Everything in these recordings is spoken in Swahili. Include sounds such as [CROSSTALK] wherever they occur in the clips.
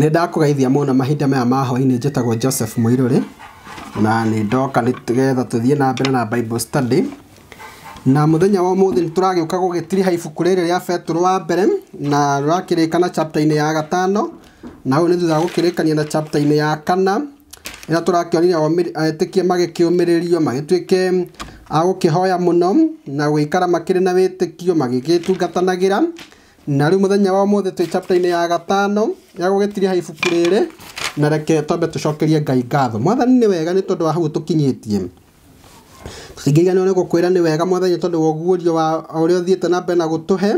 nä ndakå mona mahinda maya ma hwainä njätagwo joseph rä na nä ndoka getha tå thiä nambere na bible study na muthenya wa muthi nä tå ragä å ka gå gä tiriha ibuku rä rä rä a betå wa mbere na rå rakä rä kana inä ya gatano na å yå nä thutha wa gå kä rä kania na inä ya kana ä rä a tå rakĩonire etä kie magä kä å mä rä rio magä tuä ke agå kä hoya må no na gå ikara makä rä na wä tä kio magä gä tungatanagä ra na rä u må thenya wa må thä twä chapter-inä ya gatano ya gå gä tiriha ibuku rä na reke twambe tå cokerie ngai ngatho mwathani nä wega nä tondå wa hau tå kinyä tie tå tingäiganä nä gå kwä ra nä wega mwathani tondå wa guorio wa å rä a å thiä te na mbere na gå tå he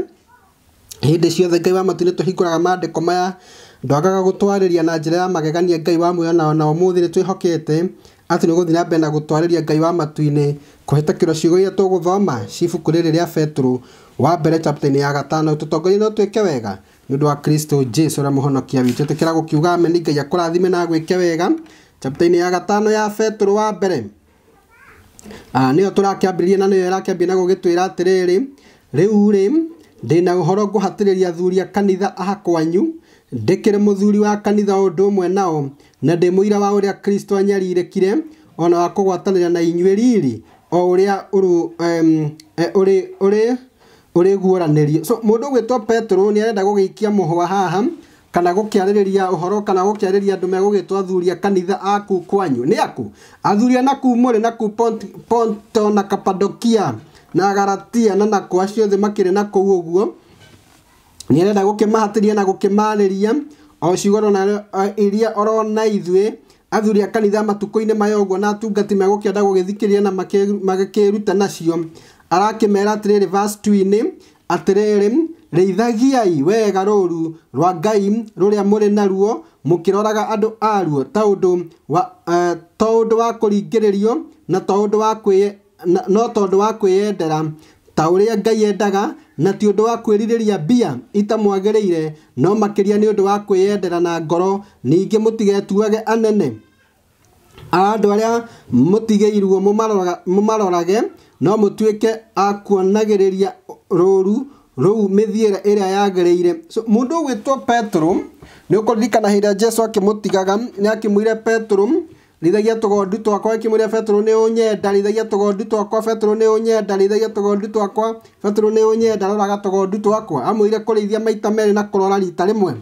hĩndĩ ciothe ngai wa matu nĩ tũhingũraga ko maya ndwagaga gũtwarĩria na njĩra ya magegania ngai wa muoyo nao na ũmũthĩ nĩ twĩhokete atĩ nĩ gũthiĩ na mbere na gũtwarĩria ngai wa matu-inĩ kũhĩtũkĩrwo ciugo iria tũgũthoma cibuku rĩrĩ rĩa betũrũ wa mbere chapter ya gatano tåtongoria no twä ke wega nä å ndå wa kristo jesu å rä a må honokia witå tä kiuga ameni ngai akå rathime na gwä wega chapter ya gatano ya betå wa mbere ah yo tå rakä na nä yo ĩrakäambia na gå gä twä ra atä na å horo ngå hatä rä ria a kanitha aha kwanyu ndĩkĩrĩ mũthuri wa kanitha undu ũndũ nao na ndi muira wa ũrĩa kristo kire ona wa kũgwatanĩra na inyuĩ riri o uri uri uri guoranĩrio so mũndũ ũgwĩtwo petro ni arenda gũgĩikia mũhwa haha kana gũkĩarĩrĩria uhoro kana gũkĩarĩrĩria andũ megũgĩtwo thuria kanitha aku kwanyu ni aku athuri anaku mũrĩ naku pont, ponto na kapadokia na garatia na na kwacio acio makire na nakũu uguo ni arenda gukimahatiria na gũkĩmarĩria o ciugo rona iria orona ithuĩ athuri a kanitha matukũ-inĩ maya na atungati megũkĩenda gũgĩthikĩrĩria na magĩkĩruta nacio arakĩmera atĩrĩrĩ verse 2-inĩ atĩrĩrĩ rĩithagiai wega rũũru rwa Ngai rũrĩa mũrĩ naruo mũkĩroraga andũ aruo ta ũndũ wa uh, ta ũndũ wa kũringĩrĩrio na ta ũndũ wa kwĩ no tondũ wa kwĩyendera ta ũrĩa Ngai endaga na ti ũndũ wa kwĩrirĩria mbia itamwagĩrĩire no makĩria nĩ ũndũ wa kwĩyendera na ngoro ningĩ mũtigetuage anene andũ arĩa mũtigĩirwo mũmarorage no må tuä ke akuonagä rä ria rå rå ru u mä thiä ä mũtuĩke akuonagĩrĩria rũru rũu mĩthiĩre ĩrĩa yagĩrĩire so, mũndũ ũgwĩtwo Petro nĩ hä hĩndĩ a Jesu akä må tigaga nä akä nĩ ire Petro rithagia tũgondu twakwa ikĩmũria betũrũ nĩ ũnyenda rithagia tũgondu twakwa betũrũ nĩ ũnyenda rithagia tũgondu twakwa betũrũ nĩ ũnyenda roraga tũgondu twakwa amwĩire kũrĩithia maita merĩ na kũrora rita rĩmwe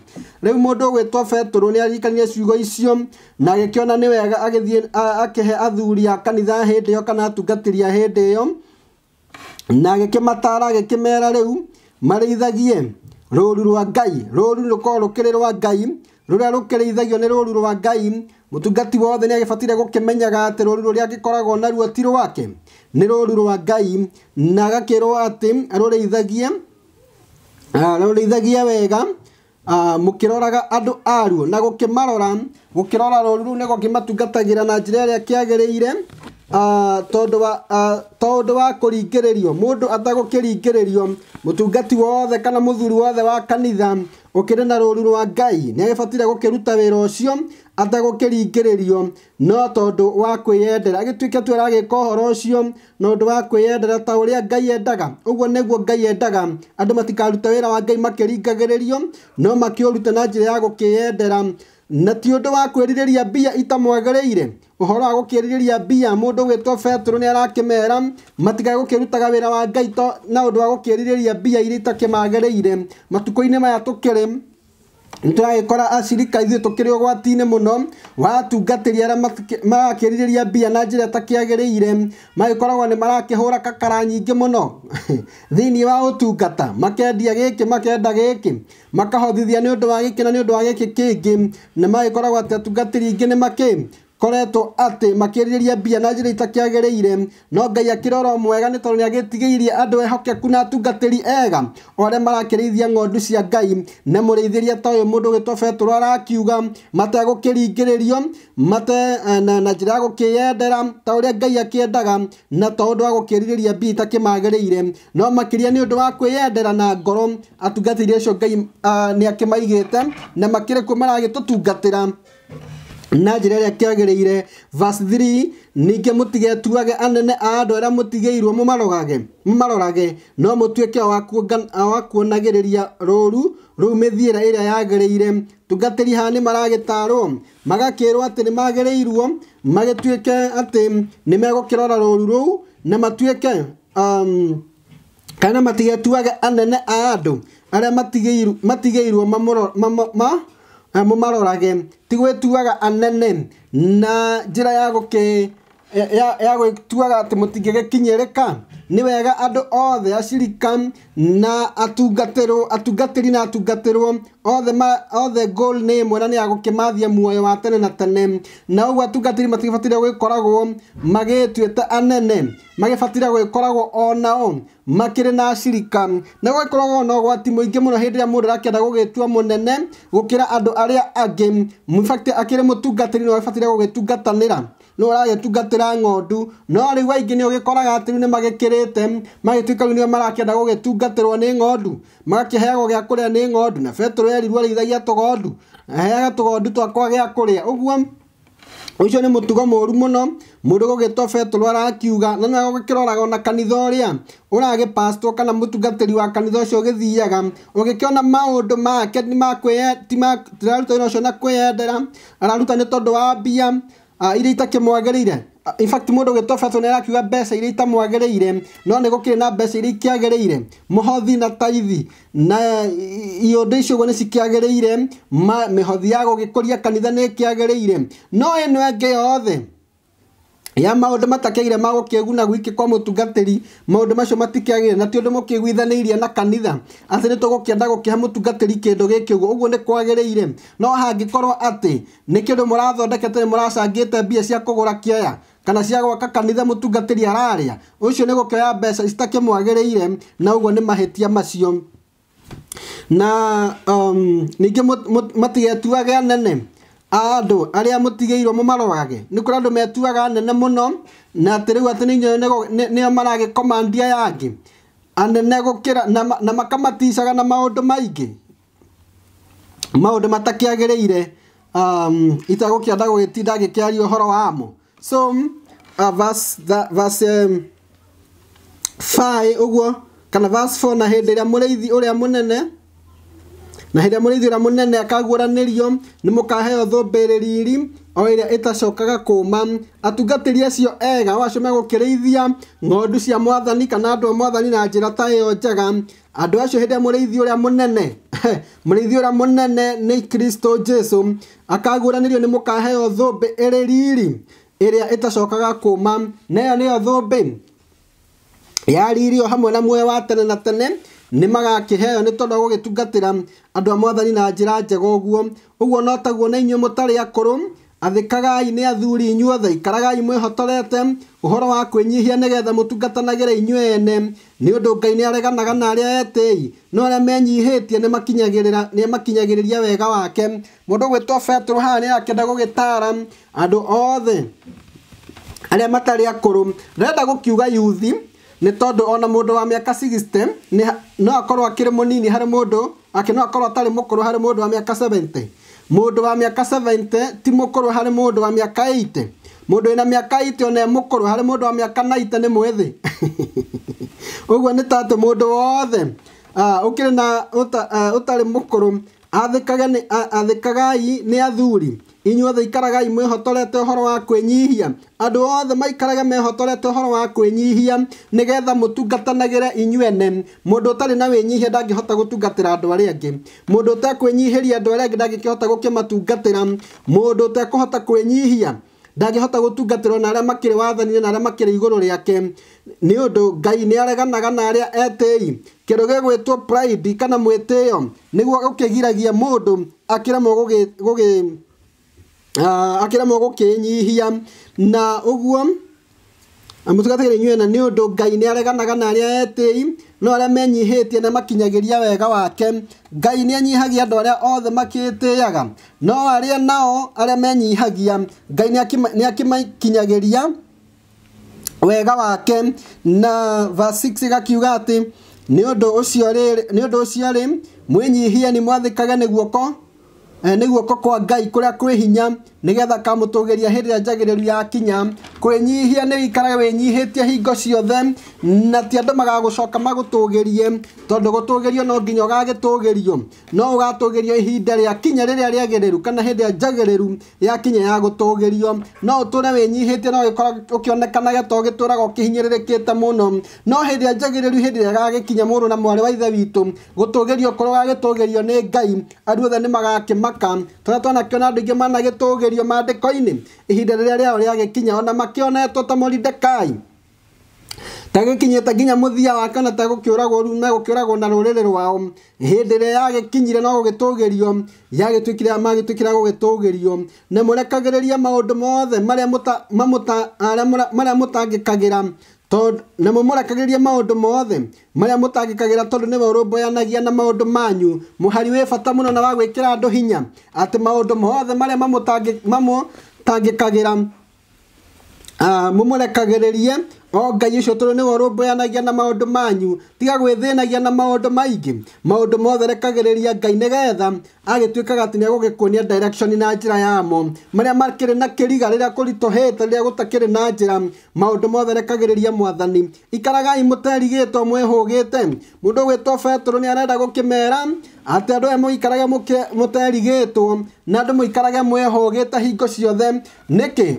rĩu mũndũ ũgwĩtwo betũrũ nĩ aririkanire ciugo icio na agĩkĩona nĩ wega agĩthiĩ akĩhe athuri a kanitha hĩndĩ ĩyo kana atungatĩri a hĩndĩ ĩyo na agĩkĩmataara agĩkĩmera rĩu marĩithagie rũũru rwa ngai rũũru rũkorwo rũkĩrĩ rwa ngai ruria nä rå ru rwa ngai tungati wothe ni ru rå rä a ruria koragwo naruo ti rwake rå ru rwa ngai na agakirwo ati rä ithagie wega roraga andå aruo na gukimarora gukirora ruru ruu matungatagä ra na njĩra ĩrĩa kĩagĩrĩire ndå wa rio rä rio må tungati wothe kana thuri wothe wa kanitha ukire na ruru rwa ngai nĩ agĩbatire gũkĩruta wĩra ũcio atagũkĩringĩrĩrio no tondu wa kwiyendera agituike tu aragĩka ũhoro ucio na ndu wa kwiyendera ta ũrĩa ngai endaga ũguo nĩguo ngai endaga andu matikaruta wĩra wa ngai makiringagiririo no makĩũrute na njĩra ya gukiyendera na ti undu wa kwiririria mbia itamwagiriire uhoro wa gukiririria mbia mundu witwo petero ni arakimera matigae gukirutaga wira wa ngai na undu wa gukiririria mbia iria itakimagiriire matuku-ini maya tukiri nä tå ragäkora acirika ithuä tå kä rä ågwati-inä må no wa atungatä arä a marakä rirä ria mbia na njä ra ta kä agä rä ire magäkoragwo nä marakä hå ra kakara nyingä må no [LAUGHS] thä iniä wa å tungata makendia gä kä makenda gä kä makahothithia nä å ndå wa gä kä na nä å ndå wa gä kä kä ngä nä magäkoragwo atä atungatä ri ingä nä makä koretwo atĩ makĩarĩrĩria mbia na njĩra itakiagĩrĩire no ngai akĩrora mwega nĩ tondũ nĩ agĩtigĩirie andũ ehokeku na atungatĩri ega o arĩa marakĩrĩithia ng'ondu cia ngai na mũrĩithĩria ta ũyũ mũndũ ũgĩtwo betũro arakiuga mategũkĩringĩrĩrio mate eh, na, na njĩra ya gũkĩyendera ta ũrĩa ngai akĩendaga na to ũndũ wa gũkĩrirĩria mbia itakĩmagĩrĩire no makĩria nĩ ũndũ wa kwĩyendera na ngoro atungatĩri acio ngai uh, nĩ akĩmaigĩte na makĩrĩ kuo maragĩtũtungatĩra na njä ra ä rä a kä agä rä ire ningä må tigetuage anene a andå arä a må tigä irwo må marorage no må tuä ke wa kuonagä rä ria rå ru rå u mä thiä ra ä rä a yagä rä ire tungatä ri haha nä maragä tarwo magakä rwo atä nä magä rä irwo magä tuä ke atä nä megå kä rora rå ru rå u na matuä ke um, kana matigetuage anene a andå arä a matigä irwo mamå mũmarorage tigwĩtuaga anene na njĩra ya gũkĩ ya atä må tingä gä kinyä rä ka nä wega andå othe acirika na atungatĩrwo ri na atungatä rwo ma othe goal nĩ ĩmwe na nĩ ya gũkĩmathia muoyo wa tene na tene na å guo atungatä ri matigä ũguo koragwo magä tuä te anene magä batire magĩbataire koragwo onao makä rä na acirika na gå gä må må må ingä no hä ndä ä rä a gũgĩkoragwo na ũgwati mũingĩ mũno hĩndĩ ĩrĩa mũndũ arakĩenda gũgĩtua mũnene gũkĩra andũ arĩa angĩ akĩrĩ gå gä tungatanä ra nä å ragätungatä ra ng'ondu no rä u aingä nä å gä koraga atä rä u nä magäkä rä te magätuä ka rä u nä o marakenda gå gä tungatä rwo nä ng'ondu magakä heagwo gä a kå rä a nä ng'ondu na betero erirwo arä ithagia tå gondu aheaga tå gondu twakwa gä a kå rä a å guo ucio nä må tugo må ru må no må ndå gå gä two betero arakiuga na nä agå kä roraga ona kanitha å rä a å ragä pastwo kana må tungatĩri wa kanitha å cio å gä thiaga å gä kä ona maå ndå make ti mararuta wä ra å cio na kwä yendera araruta nä tondå wa mbia Ah, iria itakĩmwagĩrĩire ah, in fact gä ũgĩtwo betũ nĩ arakiuga mbeca iria ire no kä rä na mbeca iria ikĩagĩrĩire mũhothi na taithi na ndå icio rä ire mä hothi ya ria kanitha rä ire no ĩno ĩngĩ yothe ya maundu matakiagire ma gukiguna gwiki kwa mutungatiri maundu macio matikiagire na ti undu mukiguithaniirie na kanitha ati ni tugukienda gukihe mutungatiri kindu giki uguo uguo ni kwagiriire no hangikorwo ati ni kindu murathondekete ni muracangite mbia cia kugura kiaya kana cia gwaka kanitha mutungatiri araria ucio ni gukioya mbeca citakimwagiriire na uguo ni mahitia macio na um, ningĩ matigetuage anene andå arä a må tigä irwo må marorage nä kå rä andå metuaga nene må no na atä rä u atä nä o maragä komandia yangä anene gå kä ra na makamaticaga na maå ndå maingä maå ndå matakä agä rä ire um, itagå kä enda gå gä tinda gä kä aria å horo wamo so um, uh, verse, that, hä ndä ä rä a må 4 na hĩndĩ ĩrĩa mũrĩithi ũrĩa mũnene na hä ä rä a må rä ithio å rä a må nene akaguåranä rio nä må kaheo thå mbä rä riri o ä rä a kå ma atungatä ri acio ega o acio megå kä rä ithia ng'ondu cia mwathani kana andå a mwathani na njä ra ta ä yo njega andå acio hä ndä ä må rä rä a må rä ithi å rä a må nene nä kristo jesu akagå ranä rio nä må kaheo thå mbä ä rä riri ä rä a kå ma na ä yo nä yo thå mbä yaririo hamwe na muoyo wa tene na tene nä gå gä tungatä ra andå a mwathani na ra njega å guo no taguo na inyuĩ mũtarĩ athä kagai nä athuri inyuothe ikaragai å horo wa må tungatanagä mũtungatanagĩre inyu ene å ndå ngai nä areganaga na a etei no nä makinyagä rä ria wega wake mũndũ gwĩtwo petero haha gå gä tara andå othe akå rå akũrũ gå kiuga yuthi nä tondå ona må ndå wa mä aka no akorwo akä rä må nini harä må ndå akä no akorwo atarä må kå rå harä må ndå wa mä aka må ndå wa mä aka ti må kå rå harä må ndå wa mä aka må ndå wä na e mä aka ona emå kå rå harä må ndå wa mä aka naite nä mwethä å [LAUGHS] guo nä ta atä må ndå wothe å kä rä na å tarä må kå rå athä kagai nä athuri inyuothe ikaragai mwĩhotorete ũhoro wa kwĩnyihia andũ othe maikarage mehotorete ũhoro wa kwĩnyihia nĩgetha mũtungatanagĩre inyuĩ ene mũndũ ũtarĩ na wĩnyihia ndangĩhota gũtungatĩra andũ arĩa angĩ mũndũ ũtekwĩnyihĩria andũ arĩa angĩ ndangĩkĩhota gũkĩmatungatĩra mũndũ ũtekũhota kwĩnyihia ndangĩhota gũtungatĩrwo na arĩa makĩrĩ wathani na arĩa makĩrĩ igũrũ rĩake nĩ ũndũ ngai nĩ areganaga na arĩa etĩi kĩndũ gĩgwĩtwo pride kana mwĩtĩo nĩguo gũkĩgiragia mũndũ akĩremwo gũgĩ Ah, akiremwo gukinyihia na uguo ah, mũtugatagĩra inyuĩ na nĩ ũndũ ngai nĩ areganaga na arĩa etĩi no arĩa menyihĩtie na makinyagiria wega wake ngai nĩ anyihagia andũ arĩa othe makĩtĩĩaga no arĩa nao arĩa menyihagia ngai nĩ akĩmakinyagĩria wega wake na va 6 gakiuga atĩ nĩ ũndũ ũcio rĩ mwĩnyihie ni mwathĩkage ni guoko Eh, nä guoko kwa ngai kå rä a kwä hinya nigetha kamutugeria hindi ria njagiriru yakinya kwĩnyihia nĩ wĩikare wĩnyihĩtie hingo ciothe na ti andũ magagucoka magũtũgĩrie tondũ gũtũgĩrio no nginya ũgagĩtũgĩrio no ũgatũgĩrio ihinda rĩa kinya rĩrĩa rĩagĩrĩru kana hĩndĩ ya njagĩrĩru ya kinya ya gũtũgĩrio no ũtũre wĩnyihĩtie no ũkĩonekanaga to gĩtũraga ũkĩhinyĩrĩrĩkĩte mũno no hĩndĩ ya njagĩrĩru hĩndĩ ĩrĩa gagĩkinya mũrũ na mwarĩ wa ithe witũ gũtũgĩrio korwo gagĩtũgĩrio nĩ Ngai andũ othe nĩ tona tũrĩa twanakĩona andũ aingĩ managĩtũgĩrio kũrĩrĩrio maandĩko-inĩ ihinda rĩrĩa rĩao rĩagĩkinya ona makĩonetwo ta moridekai tegĩkinyĩte nginya mũthia wa kana tegũkĩũragwo rĩu megũkĩũragwo na rũrĩrĩ rwao hĩndĩ ĩrĩa yagĩkinyire no gũgĩtũgĩrio yagĩtuĩkire magĩtuĩkire gũgĩtũgĩrio na mũrekagĩrĩria maũndũ mothe marĩa marĩa mũtangĩkagĩra tondå namo mårekagä maå ndå mothe marä a må tangäkagä ra tondå nä rå na maå ndå manyu må hari wä bata må no na wa gwä kä ra andå hinya atä maå ndå mothe marä a mamå kagä ra må ah, må rekagä rä rie o ngai ũcio tondũ nĩwe ũrũmbũyanagia na ndå manyu tiga nagia na maũndũ maingĩ maũndũ mothe rekagĩrĩria ngai nĩgetha nä atĩ gä direction na ra yamo makä rä na rä a gå takä rä na njĩra maũndũ mothe ria mwathani ikaragai ndå mwĩhũgĩte mũndũ ũgwĩtwo betũrũ nä arenda mera atä andå aya må ikarage må two na andå må ikarage mwehågä te hingo ciothe nä kä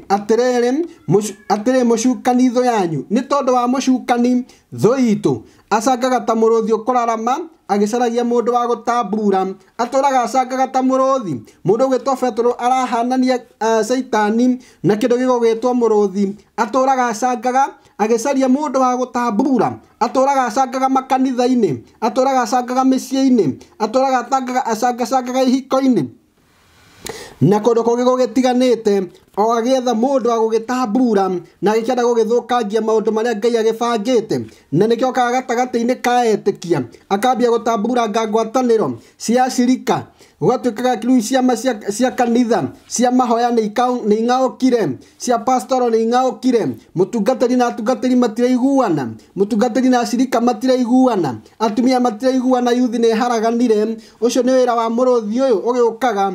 atä rä må cukani thå yanyu nä tondå wa må cukani thå itå acangaga ta må rå thi å kå rarama må ndå wa gå tambura atå raga acangaga ta må må rå thi mũrũthi gä two betũrũ arahanania uh, ah, caitani na rå thi atå raga acangaga agicaria mũndũ wa gũtambuura atũraga acangaga makanitha-inĩ atũraga acangaga mĩciĩ-inĩ atũraga acangacangaga ihiko-inĩ na kũndũ kũngĩ gũgĩtiganĩte o agĩetha mũndũ wa gũgĩtambuura na agĩkĩenda gũgĩthũkangia maũndũ marĩa Ngai agĩbangĩte na nĩkĩo okaga gatagatĩ-inĩ ka etĩkia akambia gũtambuuranga ngwatanĩro cia cirika gugatuikaga rä ciama cia kanitha cia mahoya nä ing'aåkire cia pastoro nä ing'aåkire må tungatari na atungatari matiraiguana må tungatari na acirika matiraiguana atumia matiraiguana yuthi nä haraganire å cio nä wä ra wa må rå thi å yå å gä kaga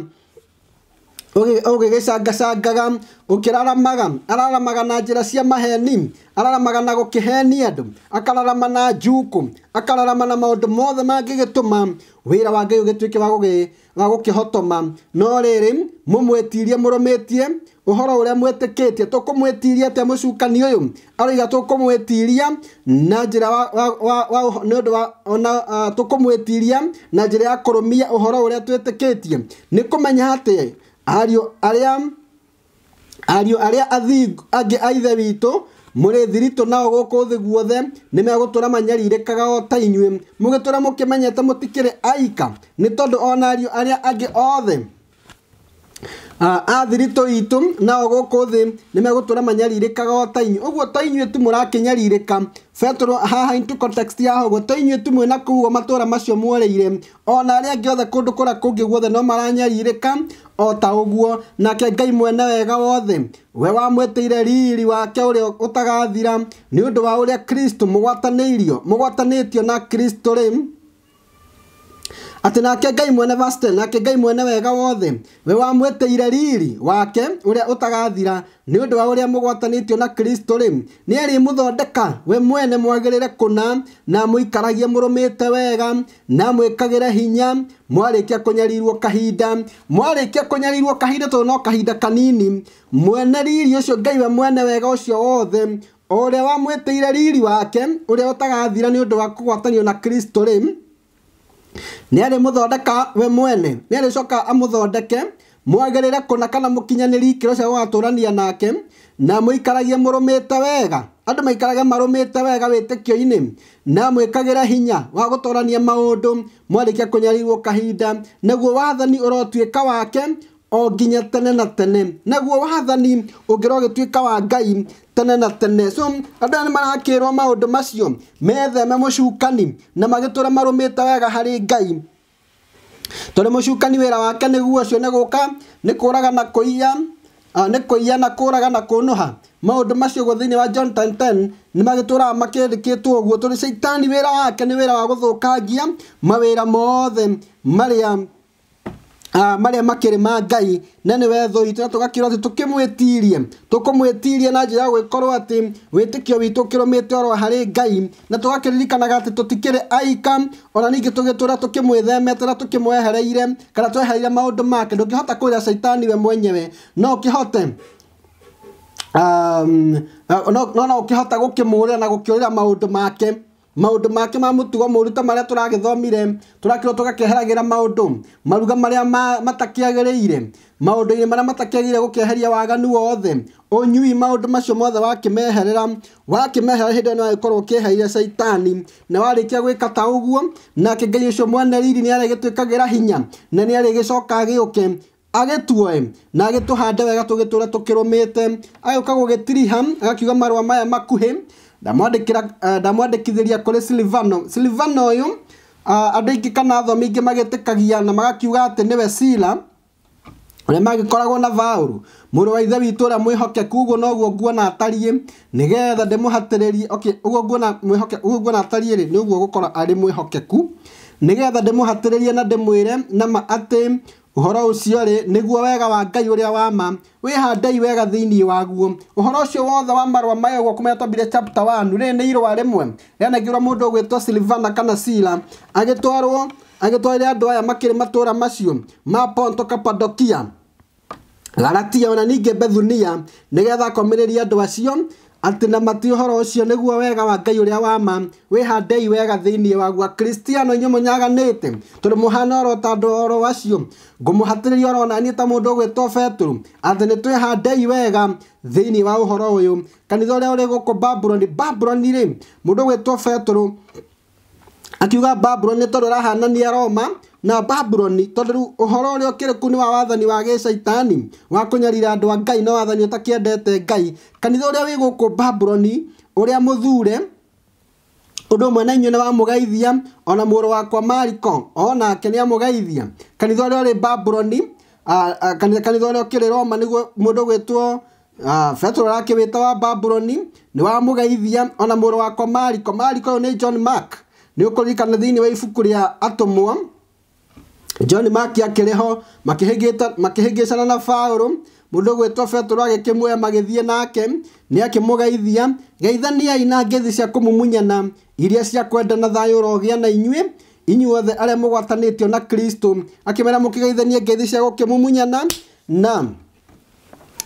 gä cangacangaga kä raramaga araramaga na njä ra cia maheni araramaga na gå kä gũkĩhenia andå akararama na njukũ akararama na maå ndå mothe mangä gä mangĩgĩtũma wĩra wake ũgĩtuĩke wa gå kä hotoma no rä rä rä må må rå mä tie tie å å horo a mwätä kä rĩrĩ mũmwĩtirie mũrũmĩtie ũhoro ũrĩa mwĩtĩkĩtie tũkũmwĩtiria atĩa mũcukani ũyũ aroiga tiria na njä njĩra nĩ ũndũ wa mwä tiria na njä njĩra ya kũrũmia kä tie nä kå menya atä ariå arä ariå arä a athingu angä a ithe witå mũrĩ thiritũ nao gũkũ thĩ guothe nĩ megũtũra manyarirĩkaga o ta inyuĩ mũgĩtũra mũkĩmenyete mũtikĩrĩ aika nĩ tondũ ona ariũ arĩa angĩ othe Ah, athiritå itå nao kå thä nä megå tå ra manyarirä o ta inyu å guo ta inyuä tu må rakä nyarirä ka into context ya inyuä tu mwä na kå guo matå ra macio mworeire ona arä angä othe kå ndå kå ra kå ngä guothe no maranyarirä ka o ta å guo nake ngai mwene wega wothe we wamwätäire riri wake å rä a å tagathira nä å ndå wa å rä a kristo må gwatanä irio må gwatanä tio na kristo rä atĩ nake ngai mwene vaste nake ngai mwene wega wothe we wamwĩtĩire riri wake ũrĩa ũtagathira nĩ ũndũ wa ũrĩa mũgwatanĩtio na kristo rĩ nĩ arĩmũthondeka we mwene mwagĩrĩre kũna na mũikaragie mũrũmĩte wega na mwĩkagĩre hinya mwarĩkia kũnyarirwo kahinda mwarĩkia kũnyarirwo kahinda tondũ no kahinda kanini mwene riri ũcio ngai we mwene wega ũcio wothe o ũrĩa wamwĩtĩire riri wake ũrĩa ũtagathira nĩ ũndũ wa kũgwatanio na kristo rĩ nä arä må thondeka we mwene nä arä coka amå thondeke mwagärä kåna kana må kinyanä ri ikä ro cia gågatå rania nake na må ikaragie må rå mä te wega andå maikarage marå mä te wega wä tä kio-inä na mwä kagä ra hinya wa gå torania maå ndå mwarä kia kå nyarirwo kahinda naguo wathani å rotuä ka wake o nginya tene na tene naguo wathani ka wa ngai tene na tene so andå aya nä marakä rwo maå ndå macio metheme må cukani na magä tå ra marå mä te wega harä ngai tondå må cukani wä ra wake nä guo cio nä gå ka nä kå raga na kå iya nä kå iya na kå raga na kå nå ha maå ndå macio thä thiini wa John 10:10 ni magituraga makendeketwo guo caitani wä ra wake nä wä ra wa gå thå kangia mawä ra mothe marä a Ah, maria makiri ma ngai na nä wetho itå na tå gakirwo atä tå kä mwä tirie tå kå mwä tirie na njä ya gwä korwo atä wä tä kio witå kä rå mä te orwo harä ngai na tå gakä ririkanaga atä tå tikä rä aika ona ningä tå gä tå tå kä mwä themete na tå kä mwehereire kana twehereire maå ndå make ndå ngä hota kwä ra caitani we mwenyewe no å kä hote um, no no å kä hota gå kä må rä ra na gå kä å rä ra maå ndå make maundu make ma mutugo muruta maria turagithomire turakirwo tugakeheragira maundu maruga maria matakiagiriire maundu-ini maria matakiagiriire gukeheria waganu wothe unyui maundu macio mothe wakimeherera wakimeherera hindi no agikorwo ukieheire saitani na warikia gwika ta uguo na ngai ucio mwene riri ni arigituikagira hinya na ni arigicoka agiuke agätuoe na agä tå hande wega tugitura tukirumite tå re tå agakiuga marå maya makuhä Eh, ndamwandĩkithĩria kũrĩ silivano silivano ũyũ eh, andũ aingĩ kana athomi aingĩ magĩtĩkagia na magakiuga atĩ nĩwe sila ũrĩa magĩkoragwo na vauru muru wa ithe witũ ũrĩa mwĩhokeku ũguo noguo nguona atariĩ nĩgetha ndĩmũhatĩrĩrie ũguo nguona mwĩhoke ũguo nguona atariĩ rĩ nĩũguo gũkorwo arĩ mwĩhokeku nĩgetha ndĩmũhatĩrĩrie na ndĩmwĩre nama atĩ Uhoro ucio ri niguo wega wa Ngai ũrĩa wa ma wĩhandei wega thĩinĩ waguo uhoro ucio wothe wa marũa maya ũguo kũmenya twambire chapter 1 rĩrĩ nĩ irũa rĩmwe rĩanagĩrwo mũndũ ũgwĩtwo Silvana kana Sila agĩtwarwo agĩtwarĩra andũ aya makĩrĩ matura macio ma Ponto Kapadokia Galatia ona ningĩ Bethunia nĩgetha akomĩrĩria andũ acio atĩ na mati matiũhoro ũcio nĩguo wega wa ngai ũrĩa wa ma wĩhandei wega thĩinĩ waguo akristiano inyuĩ mũnyaganĩte tondũ mũhana oro ta andũ oro acio ngũmũhatĩrĩria oro naniĩ ta mũndũ ũgwĩtwo betũrũ atĩ nĩ twĩhandei wega thĩinĩ wa ũhoro ũyũ kanitha ũrĩa ũrĩ gũkũ babuloni babuloni rĩ mũndũ ũgwĩtwo betũrũ akiuga babuloni tondå rahanania roma na babuloni tondå rä u å horo å rä ku nä wa wathani wa gä caitani wa kunyarira nyarira a ngai na wathani utakiendete ngai kanitha å rä a wä gå kå babuloni å rä a må na inyuä nä wa ona muru wakwa mariko onake nä amå geithia kanitha å rä a å babuloni kanitha å rä roma nä mundu må ndå gwä two petero rakä wä wa babuloni nä wa ona muru wakwa mariko mariko å yå john mark nä å kåririkana thä inä wa ibuku rä a atåmwo john maki rä ho makĩhĩngĩcana na baũrũ mũndũ kä betũrũ magä thiä nake nĩ akĩmũgeithia geithaniai na ngeithi cia kũmumunyana iria cia kwenda na thayũ ũrogĩa na inyuĩ inyuothe arĩa mũgwatanĩtio na kristo akĩmera mũkĩgeithanie ngeithi cia gũkĩmumunyana na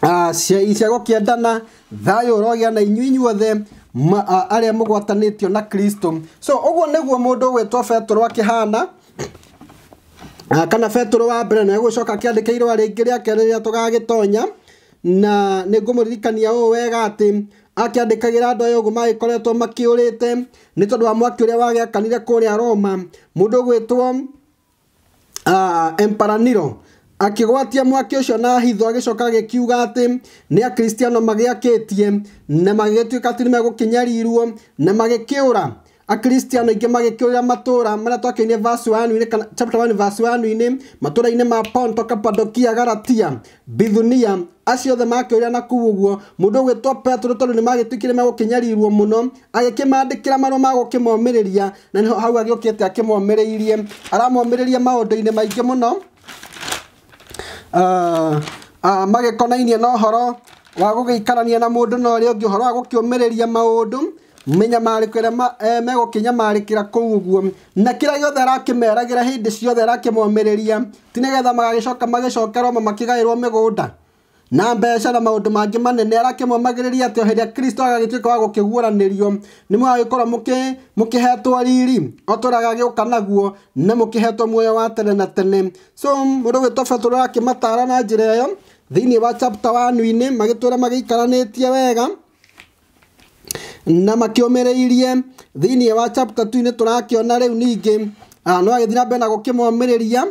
ah, cia gũkĩendana thayũ ũrogĩa na inyuĩ inyuothe arĩa mũgwatanĩtio na kristo so ũguo nĩguo mũndũ ũgwĩtwo betũrũ akĩhana kana betũrũ wa mbere na egũcoka akĩandĩke irũa rĩngĩ rĩake rĩrĩa tũgagĩtonya na nĩ ngũmũririkania ũũ wega atĩ akĩandĩkagĩra andũ aya ũguo magĩkoretwo makĩũrĩte nĩ tondũ wa mwaki ũrĩa wagĩakanire kũrĩa Roma mũndũ ũgwĩtwo uh, Emparaniro akigwatia mwaki ucio na hitho agĩcoka agĩkiuga atĩ nĩ akristiano magĩakĩtie na magĩgĩtuĩka atĩ nĩ megũkĩnyarirwo na magĩkĩũra akristiano aingĩ magĩkĩũrĩra matũũra marĩa twakĩinie chapter 1 verse 1-inĩ matura ine ma ponto kapadokia garatia bithunia acio make makĩũrĩa na kuu mundu mũndũ petro petero ni nĩ magĩtuĩkire megũkĩnyarirwo muno agikimandikira maro ma gũkĩmomĩrĩria na ni hau agiokete akĩmomĩrĩirie aramomĩrĩria maũndũ ine maingi muno Uh, uh, magĩkonainie na horo wa ikarania na ndå na ngä å horo wa kä maũndũ menyamaarĩkĩra eh, megũkĩnyamarĩkĩra kũu guo na meragä ra hä ndä ciothe ria ti gaä rwo mä gå nda na mbeca na maundu mangi manene arakimwamagiriria ati oheria kristo agagituika wa gukiguuranirio ni mugagikorwo muki mukihetwo riri oturaga giuka naguo na mukihetwo muoyo wa tene na tene so mundu gwitwo petero akimatara na njira iyo thiini wa chapter 1 magitwira magiikaranitie wega na makiumiriirie thiini wa chapter 2 turakiona riu ningi ah, no agithi mbere na gukimwamiriria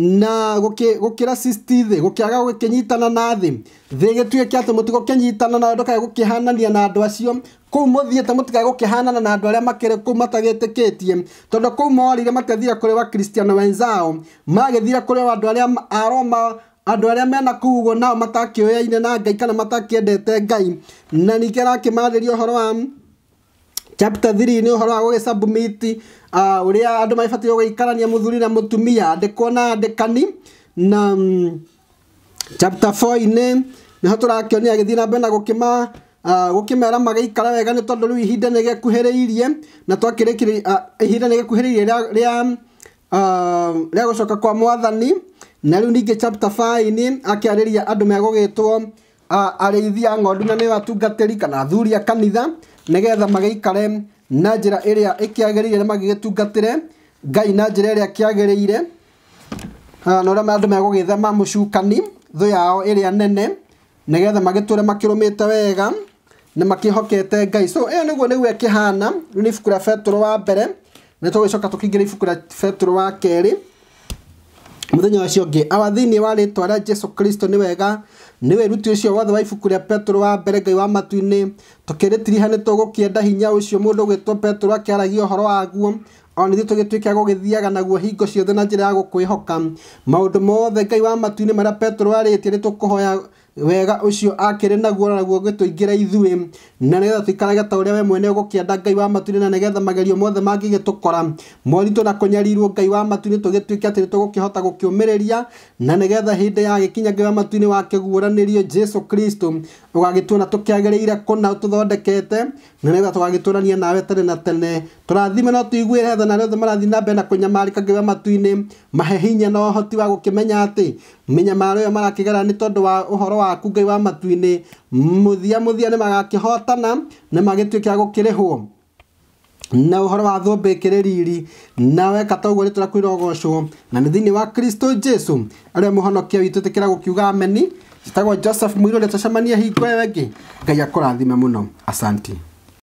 na gukira cysti thi gukiaga gukinyitana na thi thi gituike ati mutigukinyitana na ndukae gukihanania na andu acio kuu muthiite mutikae gukihanana na andu aria makiri kuu matagitikitie tondu kuu morire matithire kuri wa Cristiano wenzao magithire kuri andu aria a Roma andå arä a mena kuu guo nao matakĩoyaine na ngai kana matakiendete ngai na ningä rakä marä ria å horo wa chapter 3 ni uhoro wa gå submit å ah, rä a andå mabatirio gå ikarania må na mutumia tumia andä kwo na andä kani na chapter 4 inä ni hatura akioni rakĩonia na mbere na gå uh, ah, gukimera magikara wega ni tondu riu ihinda ni gekuhiriirie na twakirikiri ah, ihinda ni gekuhiriirie ria ria gucoka kwa mwathani na riu ningi chapter 5 ni akiariria andu megugitwo areithia ng'ondu na ni atungatĩri kana athuri a kanitha nigetha magiikare na njira iria ikiagiriire magigitungatire ngai na njira iria kiagiriire na uria andu megugithema mucukani thu yao iria nene nigetha magiture makirumite wega na makihokete ngai so iyo niguo niguo ikihana riu ni ibuku ria betero wa mbere nä tå gä coka tå kä ingä ra ibuku rä betero wa kerä må thenya å cio å ngä awa thä wa rä twa rä a jesu kristo nä wega nä we ruti å cio wothe wa ibuku rä a petero wa mbere ngai wa matu-inä tå kä rä tiriha nä tågå kä enda hinya å cio må ndå gwä two petero akä aragia å horo waguo ona ithuĩ tũgĩtuĩka gũgĩthiaga naguo hingo ciothe na njĩra ya gũkwĩhoka maũndũ mothe ngai wa matu-inĩ marĩa petero arĩtie nĩ tũkũhoya wega ũcio akĩrĩ naguo naguo gĩtũingĩre ithwe na nĩgetha tũikarage ta ũrĩa we mwene ũgũkĩenda ngai wa matu-inĩ na nĩgetha magerio mothe mangĩgĩtũkora moritũ na kũnyarirwo ngai wa matu-inĩ tũgĩtuĩke ati nĩ tũgũkĩhota gũkĩũmĩrĩria na hinde ya gikinya ngai wa matu ni wake wakĩguũranĩrio jesu kristo ũgagĩtuona tũkĩagĩrĩire kũna tuthondekete na nĩgetha tũgagĩtũrania nawe tene na tene turathime no tũiguĩre tha na othe marathi na mbere na kũnyamarĩka ngai wa matu ni mahehinya hinya na ũhoti wa gukimenya ati menyamaro yo marakĩgera nĩ tondũ wa ũhoro waku ngai wa matu-inĩ mũthia mũthia nĩ magakĩhotana nĩ magĩtuĩke a gũkĩrĩhwo na ũhoro wa thũmbĩ ĩkĩrĩ riri nawe kataũguo nĩ tũrakwĩra ũgocwo na nĩ thĩinĩ wa kristo jesu arĩa mũhonokia witũ tĩkĩra gũkiuga ameni citagwo joseph mũirũ ũrĩa tũcemania hingo ĩyo ĩngĩ ngai akũrathime mũno asanti